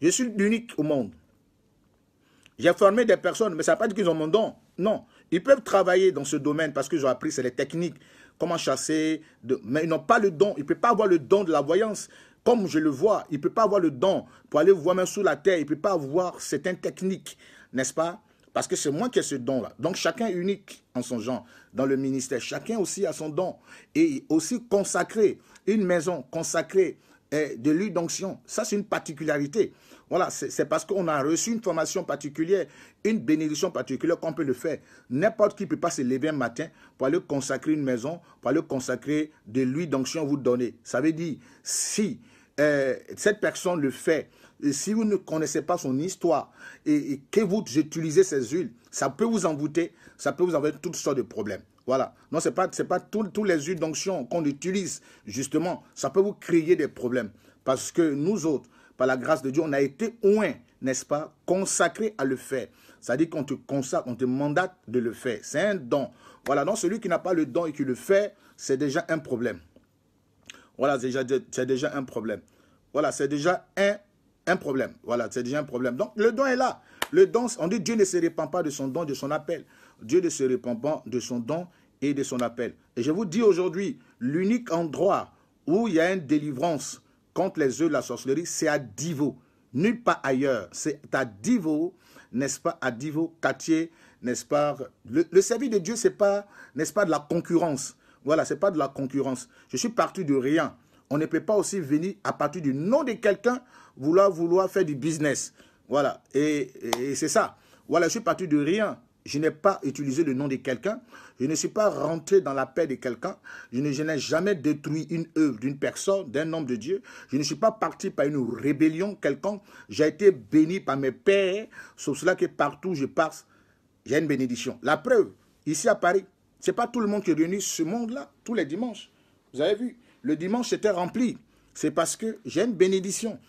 Je suis l'unique au monde. J'ai formé des personnes, mais ça ne veut pas dire qu'ils ont mon don. Non, ils peuvent travailler dans ce domaine parce que j'ai appris, c'est les techniques, comment chasser. Mais ils n'ont pas le don. Il ne peuvent pas avoir le don de la voyance. Comme je le vois, il ne peut pas avoir le don pour aller voir même sous la terre. Il ne peut pas avoir certaines techniques, n'est-ce pas Parce que c'est moi qui ai ce don-là. Donc chacun est unique en son genre dans le ministère. Chacun aussi a son don. Et aussi consacré, une maison consacrée eh, de l'huile d'onction. Ça, c'est une particularité. Voilà, c'est parce qu'on a reçu une formation particulière, une bénédiction particulière qu'on peut le faire. N'importe qui peut pas se lever un matin pour aller consacrer une maison, pour aller consacrer de l'huile d'onction vous donner. Ça veut dire, si euh, cette personne le fait, si vous ne connaissez pas son histoire et, que vous utilisez ces huiles, ça peut vous envoûter, ça peut vous envoyer toutes sortes de problèmes. Voilà. Non, ce n'est pas, pas tous les huiles d'onction qu'on utilise, justement. Ça peut vous créer des problèmes. Parce que nous autres, par la grâce de Dieu, on a été un n'est-ce pas, consacré à le faire. cest dit dire qu'on te consacre, on te mandate de le faire. C'est un don. Voilà, donc celui qui n'a pas le don et qui le fait, c'est déjà un problème. Voilà, c'est déjà, déjà un problème. Voilà, c'est déjà un, un problème. Voilà, c'est déjà un problème. Donc, le don est là. Le don, on dit Dieu ne se répand pas de son don, de son appel. Dieu ne se répand pas de son don et de son appel. Et je vous dis aujourd'hui, l'unique endroit où il y a une délivrance, contre les œufs de la sorcellerie, c'est à Divo. Nulle part ailleurs. C'est à Divo, n'est-ce pas, à Divo, quartier, n'est-ce pas. Le, service de Dieu, c'est pas, n'est-ce pas, de la concurrence. Voilà, c'est pas de la concurrence. Je suis parti de rien. On ne peut pas aussi venir à partir du nom de quelqu'un vouloir vouloir faire du business. Voilà, et, et c'est ça. Voilà, je suis parti de rien. Je n'ai pas utilisé le nom de quelqu'un. Je ne suis pas rentré dans la paix de quelqu'un. Je n'ai jamais détruit une œuvre d'une personne, d'un homme de Dieu. Je ne suis pas parti par une rébellion quelconque. J'ai été béni par mes pères. Sauf cela que partout où je passe, j'ai une bénédiction. La preuve, ici à Paris, ce n'est pas tout le monde qui réunit ce monde-là tous les dimanches. Vous avez vu, le dimanche était rempli. C'est parce que j'ai une bénédiction.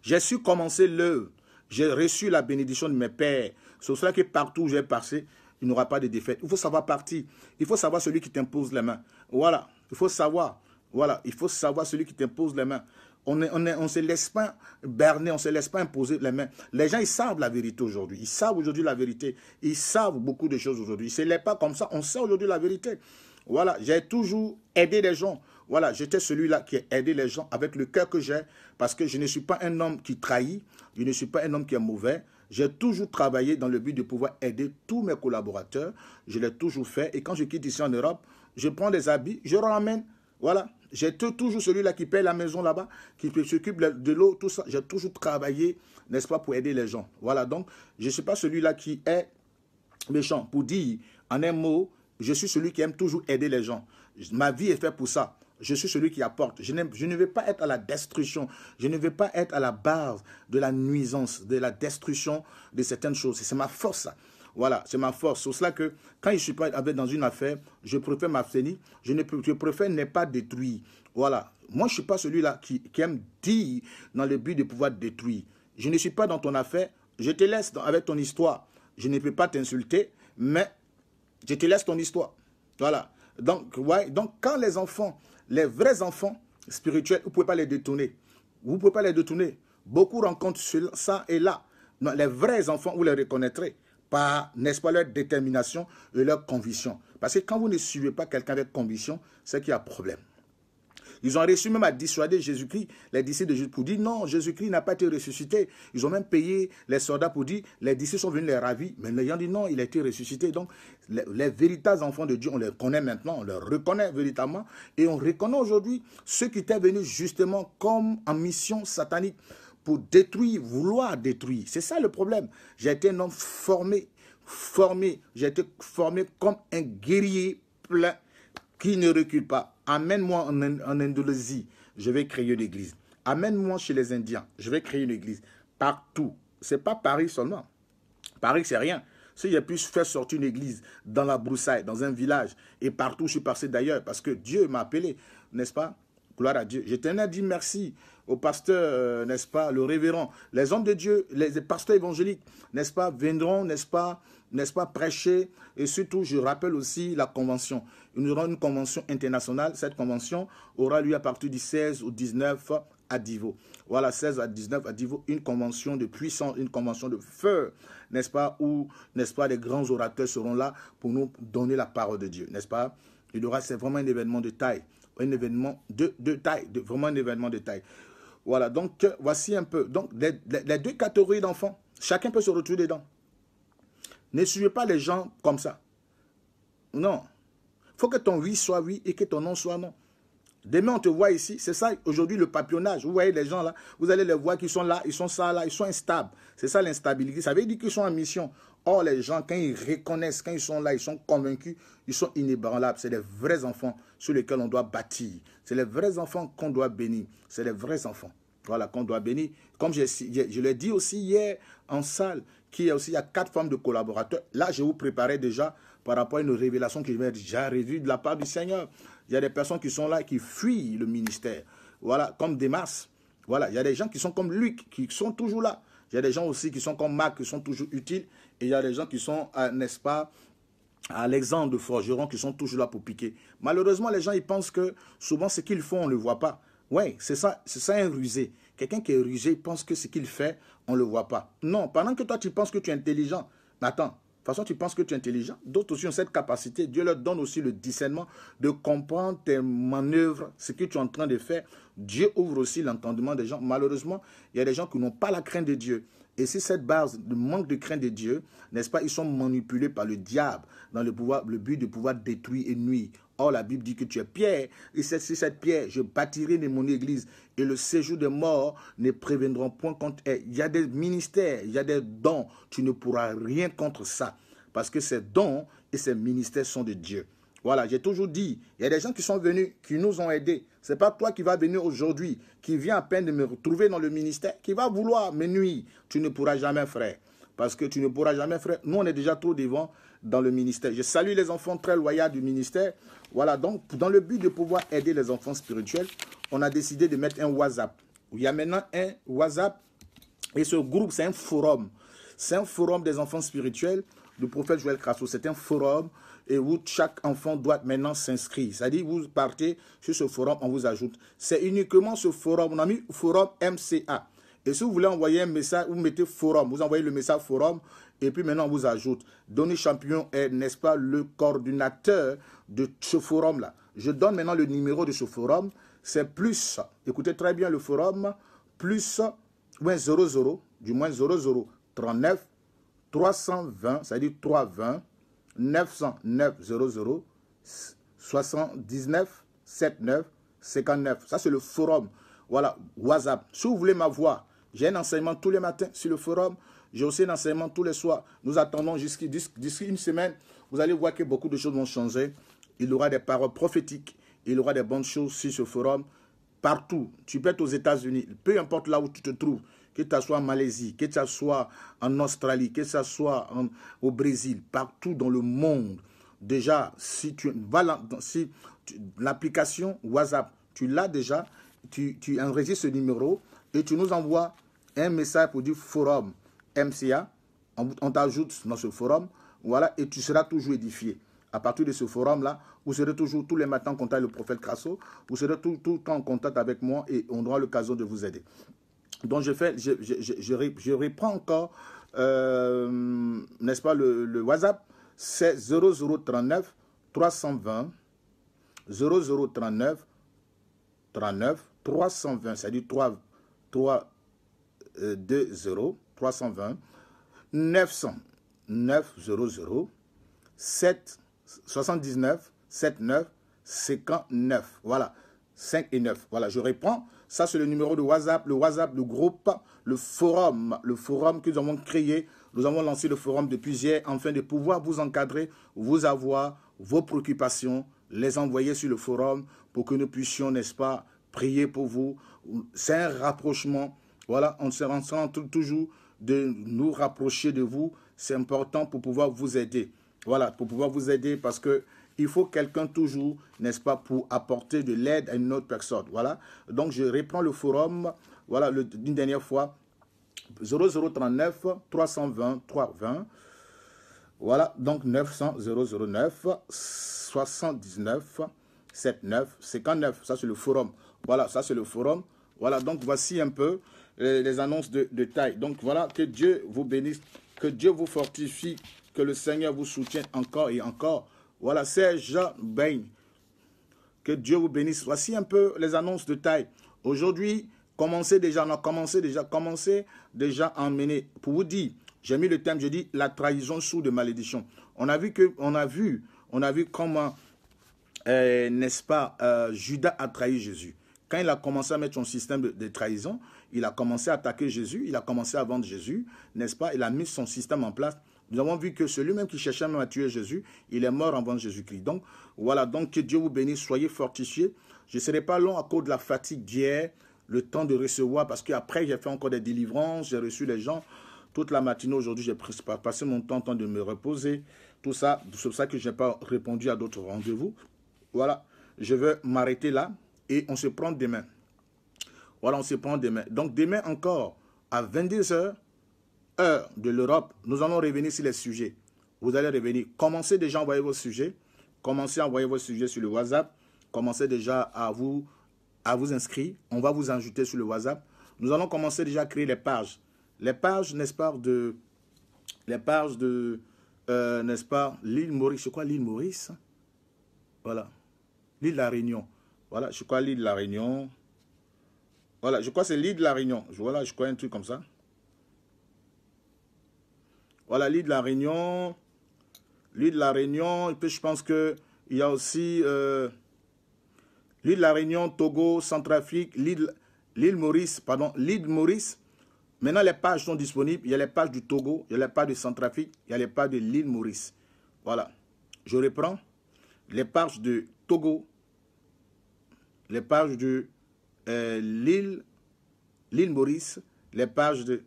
J'ai su commencer l'œuvre. J'ai reçu la bénédiction de mes pères. C'est pour cela que partout où j'ai passé, il n'y aura pas de défaite. Il faut savoir partir. Il faut savoir celui qui t'impose les mains. Voilà. Il faut savoir. Voilà. Il faut savoir celui qui t'impose les mains. On ne on se laisse pas berner, on ne se laisse pas imposer les mains. Les gens, ils savent la vérité aujourd'hui. Ils savent aujourd'hui la vérité. Ils savent beaucoup de choses aujourd'hui. ce n'est pas comme ça. On sait aujourd'hui la vérité. Voilà. J'ai toujours aidé les gens. Voilà, j'étais celui-là qui a aidé les gens avec le cœur que j'ai, parce que je ne suis pas un homme qui trahit, je ne suis pas un homme qui est mauvais, j'ai toujours travaillé dans le but de pouvoir aider tous mes collaborateurs. Je l'ai toujours fait. Et quand je quitte ici en Europe, je prends des habits, je ramène. Voilà. J'ai toujours celui-là qui paie la maison là-bas, qui s'occupe de l'eau, tout ça. J'ai toujours travaillé, n'est-ce pas, pour aider les gens. Voilà. Donc, je ne suis pas celui-là qui est méchant. Pour dire en un mot, je suis celui qui aime toujours aider les gens. Ma vie est faite pour ça. Je suis celui qui apporte. Je, je ne vais pas être à la destruction. Je ne vais pas être à la base de la nuisance, de la destruction de certaines choses. C'est ma force. Voilà, c'est ma force. C'est cela que quand je suis pas dans une affaire, je préfère m'abstenir. Je, préfère ne pas détruire. Voilà. Moi, je ne suis pas celui-là qui, qui, aime dire dans le but de pouvoir détruire. Je ne suis pas dans ton affaire. Je te laisse avec ton histoire. Je ne peux pas t'insulter, mais je te laisse ton histoire. Voilà. Donc, ouais, donc quand les enfants les vrais enfants spirituels, vous ne pouvez pas les détourner. Vous ne pouvez pas les détourner. Beaucoup rencontrent ça et là. les vrais enfants, vous les reconnaîtrez par, n'est-ce pas, leur détermination et leur conviction. Parce que quand vous ne suivez pas quelqu'un avec conviction, c'est qu'il y a problème. Ils ont réussi même à dissuader Jésus-Christ, les disciples de Jésus, pour dire non, Jésus-Christ n'a pas été ressuscité. Ils ont même payé les soldats pour dire les disciples sont venus les ravir, mais n'ayant dit non, il a été ressuscité. Donc, les, les, véritables enfants de Dieu, on les connaît maintenant, on les reconnaît véritablement, et on reconnaît aujourd'hui ceux qui étaient venus justement comme en mission satanique pour détruire, vouloir détruire. C'est ça le problème. J'ai été un homme formé, formé, j'ai été formé comme un guerrier plein qui ne recule pas. Amène-moi en, Indonésie, je vais créer une église. Amène-moi chez les Indiens, je vais créer une église. Partout. Ce n'est pas Paris seulement. Paris, c'est rien. Si j'ai pu faire sortir une église dans la broussaille, dans un village, et partout je suis passé d'ailleurs, parce que Dieu m'a appelé, n'est-ce pas Gloire à Dieu. Je tenais à dire merci au pasteur, euh, n'est-ce pas, le révérend, les hommes de Dieu, les pasteurs évangéliques, n'est-ce pas, viendront, n'est-ce pas, n'est-ce pas, prêcher. Et surtout, je rappelle aussi la convention. Nous rend une convention internationale. Cette convention aura lieu à partir du 16 ou 19 à Divo. Voilà, 16 à 19 à Divo, une convention de puissance, une convention de feu, n'est-ce pas, où, n'est-ce pas, les grands orateurs seront là pour nous donner la parole de Dieu, n'est-ce pas Il y aura, c'est vraiment un événement de taille, un événement de, de taille, de, vraiment un événement de taille. Voilà, donc euh, voici un peu, donc les deux catégories d'enfants, chacun peut se retrouver dedans. Ne suivez pas les gens comme ça. Non. Il faut que ton oui soit oui et que ton non soit non. Demain, on te voit ici. C'est ça, aujourd'hui, le papillonnage. Vous voyez les gens là, vous allez les voir qui sont là, ils sont ça là, ils sont instables. C'est ça l'instabilité. Ça veut dire qu'ils sont en mission. Or, les gens, quand ils reconnaissent, quand ils sont là, ils sont convaincus, ils sont inébranlables. C'est les vrais enfants sur lesquels on doit bâtir. C'est les vrais enfants qu'on doit bénir. C'est les vrais enfants. Voilà, qu'on doit bénir. Comme je l'ai dit aussi hier en salle, qui aussi, il y a quatre formes de collaborateurs. Là, je vous préparais déjà par rapport à une révélation que j'ai déjà revue de la part du Seigneur. Il y a des personnes qui sont là, qui fuient le ministère. Voilà, comme des masses. Voilà, il y a des gens qui sont comme Luc, qui sont toujours là. Il y a des gens aussi qui sont comme Marc, qui sont toujours utiles. Et il y a des gens qui sont, euh, n'est-ce pas, à l'exemple de Forgeron, qui sont toujours là pour piquer. Malheureusement, les gens, ils pensent que souvent, ce qu'ils font, on ne le voit pas. Oui, c'est ça, c'est ça un rusé. Quelqu'un qui est rusé pense que ce qu'il fait, on ne le voit pas. Non, pendant que toi, tu penses que tu es intelligent. attends, de toute façon, tu penses que tu es intelligent. D'autres aussi ont cette capacité. Dieu leur donne aussi le discernement de comprendre tes manœuvres, ce que tu es en train de faire. Dieu ouvre aussi l'entendement des gens. Malheureusement, il y a des gens qui n'ont pas la crainte de Dieu. Et si cette base de manque de crainte de Dieu, n'est-ce pas, ils sont manipulés par le diable dans le but de pouvoir détruire et nuire. Or, la Bible dit que tu es pierre, et c'est cette pierre, je bâtirai de mon église, et le séjour des morts ne préviendront point contre elle. Eh, il y a des ministères, il y a des dons, tu ne pourras rien contre ça, parce que ces dons et ces ministères sont de Dieu. Voilà, j'ai toujours dit, il y a des gens qui sont venus, qui nous ont aidés. Ce n'est pas toi qui vas venir aujourd'hui, qui vient à peine de me retrouver dans le ministère, qui va vouloir me nuire. Tu ne pourras jamais, frère. Parce que tu ne pourras jamais, frère. Nous, on est déjà trop devant dans le ministère. Je salue les enfants très loyaux du ministère. Voilà, donc, dans le but de pouvoir aider les enfants spirituels, on a décidé de mettre un WhatsApp. Il y a maintenant un WhatsApp. Et ce groupe, c'est un forum. C'est un forum des enfants spirituels du prophète Joël Crasso. C'est un forum et où chaque enfant doit maintenant s'inscrire. C'est-à-dire, vous partez sur ce forum, on vous ajoute. C'est uniquement ce forum. On a mis forum MCA. Et si vous voulez envoyer un message, vous mettez forum, vous envoyez le message forum, et puis maintenant on vous ajoute. Donny Champion est, n'est-ce pas, le coordinateur de ce forum-là. Je donne maintenant le numéro de ce forum, c'est plus, écoutez très bien le forum, plus moins 00, du moins 0039 39 320, ça à dire 320 909 00 79 79 59. Ça, c'est le forum. Voilà, WhatsApp. Si vous voulez m'avoir, j'ai un enseignement tous les matins sur le forum. J'ai aussi un enseignement tous les soirs. Nous attendons jusqu'à une semaine. Vous allez voir que beaucoup de choses vont changer. Il y aura des paroles prophétiques. Il y aura des bonnes choses sur ce forum. Partout. Tu peux être aux États-Unis. Peu importe là où tu te trouves. Que tu sois en Malaisie, que tu sois en Australie, que tu sois au Brésil. Partout dans le monde. Déjà, si tu vas si l'application WhatsApp, tu l'as déjà. Tu, tu enregistres ce numéro et tu nous envoies un message pour dire forum MCA. On, t'ajoute dans ce forum. Voilà, et tu seras toujours édifié. À partir de ce forum-là, vous serez toujours tous les matins en contact avec le prophète Crasso. Vous serez tout, tout le temps en contact avec moi et on aura l'occasion de vous aider. Donc, je, fais, je, je, reprends encore, euh, n'est-ce pas, le, WhatsApp. C'est 0039 320 0039 39 320, c'est-à-dire 3 3, 2, 0, 320, 900, 9, 0, 7, 79, 7, 9, 59. Voilà, 5 et 9. Voilà, je réponds. Ça, c'est le numéro de WhatsApp, le WhatsApp, le groupe, le forum, le forum que nous avons créé. Nous avons lancé le forum depuis hier afin de pouvoir vous encadrer, vous avoir vos préoccupations, les envoyer sur le forum pour que nous puissions, n'est-ce pas, prier pour vous, c'est un rapprochement. Voilà, on se rend toujours de nous rapprocher de vous. C'est important pour pouvoir vous aider. Voilà, pour pouvoir vous aider parce que il faut quelqu'un toujours, n'est-ce pas, pour apporter de l'aide à une autre personne. Voilà. Donc, je reprends le forum, voilà, le, une dernière fois. 0039 320 320. Voilà, donc 900 009 79 79 59. Ça, c'est le forum. Voilà, ça, c'est le forum. Voilà, donc voici un peu les, annonces de, taille. Donc voilà, que Dieu vous bénisse, que Dieu vous fortifie, que le Seigneur vous soutienne encore et encore. Voilà, c'est Jean Baigne. Que Dieu vous bénisse. Voici un peu les annonces de taille. Aujourd'hui, commencez déjà, on a commencé déjà, commencez déjà à emmener. Pour vous dire, j'ai mis le thème, je dis la trahison sous de malédiction. On a vu que, on a vu, on a vu comment, euh, n'est-ce pas, euh, Judas a trahi Jésus. Quand il a commencé à mettre son système de, trahison, il a commencé à attaquer Jésus, il a commencé à vendre Jésus, n'est-ce pas Il a mis son système en place. Nous avons vu que celui-même qui cherchait même à tuer Jésus, il est mort en vendant Jésus-Christ. Donc, voilà, donc que Dieu vous bénisse, soyez fortifiés. Je ne serai pas long à cause de la fatigue d'hier, le temps de recevoir, parce qu'après, j'ai fait encore des délivrances, j'ai reçu les gens. Toute la matinée aujourd'hui, j'ai passé mon temps en temps de me reposer. Tout ça, c'est pour ça que je n'ai pas répondu à d'autres rendez-vous. Voilà, je vais m'arrêter là et on se prend demain. Voilà, on se prend demain. Donc demain encore, à 22h, heure de l'Europe, nous allons revenir sur les sujets. Vous allez revenir. Commencez déjà à envoyer vos sujets. Commencez à envoyer vos sujets sur le WhatsApp. Commencez déjà à vous, à vous inscrire. On va vous ajouter sur le WhatsApp. Nous allons commencer déjà à créer les pages. Les pages, n'est-ce pas, de... Les pages de... Euh, n'est-ce pas, l'île Maurice. C'est quoi l'île Maurice hein. Voilà. L'île La Réunion. Voilà, je crois l'île de la Réunion. Voilà, je crois c'est l'île de la Réunion. Voilà, je crois un truc comme ça. Voilà, l'île de la Réunion. L'île de la Réunion. Et puis, je pense qu'il y a aussi euh, l'île de la Réunion, Togo, Centrafrique, l'île Maurice, pardon, l'île Maurice. Maintenant, les pages sont disponibles. Il y a les pages du Togo, il y a les pages du Centrafrique, il y a les pages de l'île Maurice. Voilà. Je reprends. Les pages de Togo, les pages de euh, l'île, l'île Maurice, les pages de...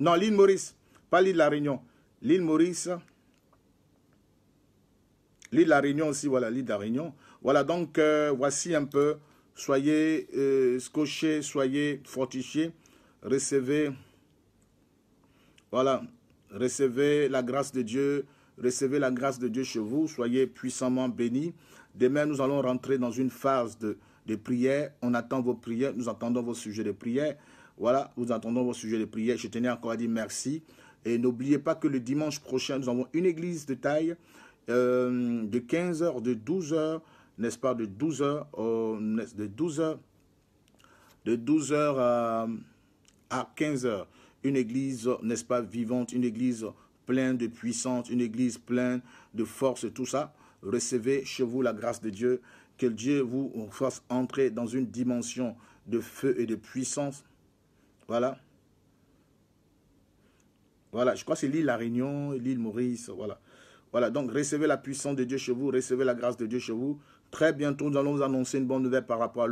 Non, l'île Maurice, pas l'île La Réunion. L'île Maurice, l'île La Réunion aussi, voilà, l'île La Réunion. Voilà, donc euh, voici un peu, soyez euh, soyez fortifiés, recevez, voilà, recevez la grâce de Dieu, recevez la grâce de Dieu chez vous, soyez puissamment bénis. Demain, nous allons rentrer dans une phase de de prière. On attend vos prières. Nous entendons vos sujets de prière. Voilà, nous attendons vos sujets de prière. Je tenais encore à dire merci. Et n'oubliez pas que le dimanche prochain, nous avons une église de taille euh, de 15h, de 12h, n'est-ce pas, de 12h, de 12h, de 12h à, à 15h. Une église, n'est-ce pas, vivante, une église pleine de puissance, une église pleine de force, tout ça. Recevez chez vous la grâce de Dieu que Dieu vous fasse entrer dans une dimension de feu et de puissance. Voilà. Voilà, je crois que c'est l'île La Réunion, l'île Maurice, voilà. Voilà, donc recevez la puissance de Dieu chez vous, recevez la grâce de Dieu chez vous. Très bientôt, nous allons vous annoncer une bonne nouvelle par rapport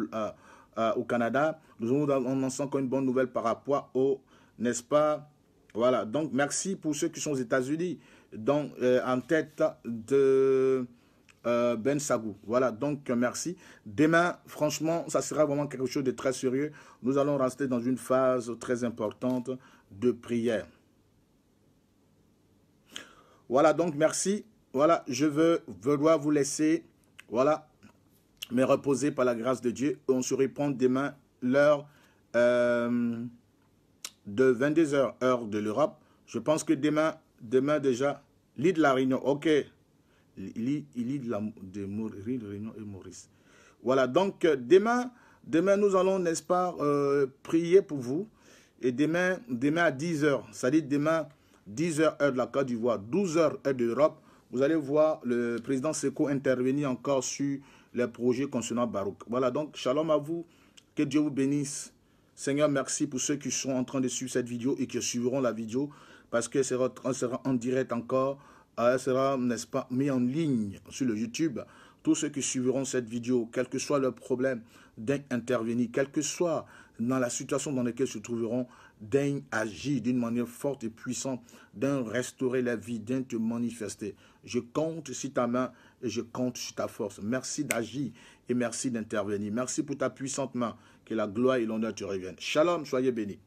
au Canada. Nous allons vous annoncer encore une bonne nouvelle par rapport au, n'est-ce pas Voilà, donc merci pour ceux qui sont aux États-Unis, donc euh, en tête de... Euh, ben Sagou. Voilà, donc euh, merci. Demain, franchement, ça sera vraiment quelque chose de très sérieux. Nous allons rester dans une phase très importante de prière. Voilà, donc merci. Voilà, je veux vouloir vous laisser, voilà, mais reposer par la grâce de Dieu. On se répond demain l'heure euh, de 22h, heure de l'Europe. Je pense que demain, demain déjà, l'île de la Réunion, ok, il lit, de, la, Réunion et Maurice. Voilà, donc euh, demain, demain nous allons, n'est-ce pas, euh, prier pour vous. Et demain, demain à 10 h ça dit demain, 10h heure de la Côte d'Ivoire, 12h heure d'Europe, vous allez voir le président Seco intervenir encore sur les projets concernant Barouk. Voilà, donc shalom à vous, que Dieu vous bénisse. Seigneur, merci pour ceux qui sont en train de suivre cette vidéo et qui suivront la vidéo parce que c'est sera en direct encore. Ah, elle sera, n'est-ce pas, mis en ligne sur le YouTube. Tous ceux qui suivront cette vidéo, quel que soit leur problème, D'intervenir intervenir, quel que soit dans la situation dans laquelle se trouveront, D'agir agir d'une manière forte et puissante, d'un restaurer la vie, d'un te manifester. Je compte sur ta main et je compte sur ta force. Merci d'agir et merci d'intervenir. Merci pour ta puissante main. Que la gloire et l'honneur te reviennent. Shalom, soyez bénis.